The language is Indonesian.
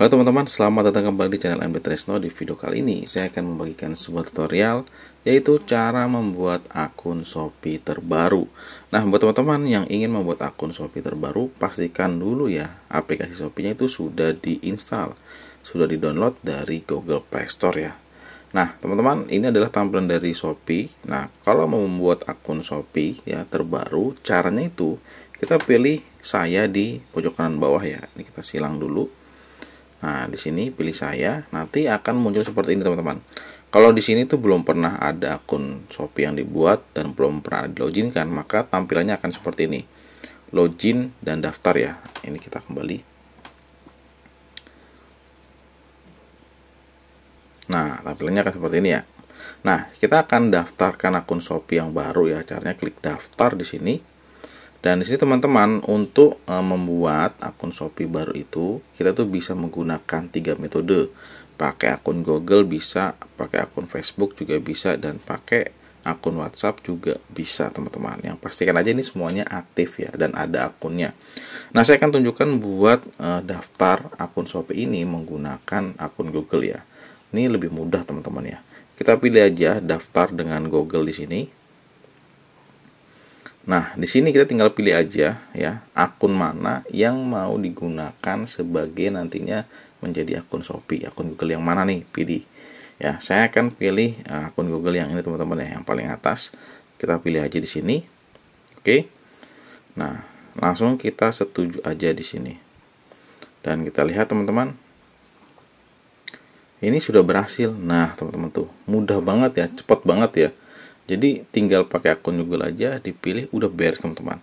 Halo teman-teman, selamat datang kembali di channel mb Tresno. Di video kali ini saya akan membagikan sebuah tutorial yaitu cara membuat akun Shopee terbaru. Nah, buat teman-teman yang ingin membuat akun Shopee terbaru, pastikan dulu ya aplikasi Shopee-nya itu sudah diinstal, sudah di-download dari Google Play Store ya. Nah, teman-teman, ini adalah tampilan dari Shopee. Nah, kalau mau membuat akun Shopee ya terbaru, caranya itu kita pilih saya di pojok kanan bawah ya. Ini kita silang dulu Nah, di sini pilih saya, nanti akan muncul seperti ini teman-teman. Kalau di sini tuh belum pernah ada akun Shopee yang dibuat dan belum pernah login kan maka tampilannya akan seperti ini. Login dan daftar ya. Ini kita kembali. Nah, tampilannya akan seperti ini ya. Nah, kita akan daftarkan akun Shopee yang baru ya. Caranya klik daftar di sini. Dan di sini teman-teman untuk eh, membuat akun Shopee baru itu kita tuh bisa menggunakan tiga metode. Pakai akun Google bisa, pakai akun Facebook juga bisa dan pakai akun WhatsApp juga bisa teman-teman. Yang pastikan aja ini semuanya aktif ya dan ada akunnya. Nah, saya akan tunjukkan buat uh, daftar akun Shopee ini menggunakan akun Google ya. Ini lebih mudah teman-teman ya. Kita pilih aja daftar dengan Google di sini Nah, di sini kita tinggal pilih aja ya akun mana yang mau digunakan sebagai nantinya menjadi akun Shopee, akun Google yang mana nih pilih. Ya, saya akan pilih eh, akun Google yang ini teman-teman ya, yang paling atas. Kita pilih aja di sini. Oke. Nah, langsung kita setuju aja di sini. Dan kita lihat teman-teman. Ini sudah berhasil. Nah, teman-teman tuh, mudah banget ya, cepat banget ya jadi tinggal pakai akun Google aja dipilih udah beres teman-teman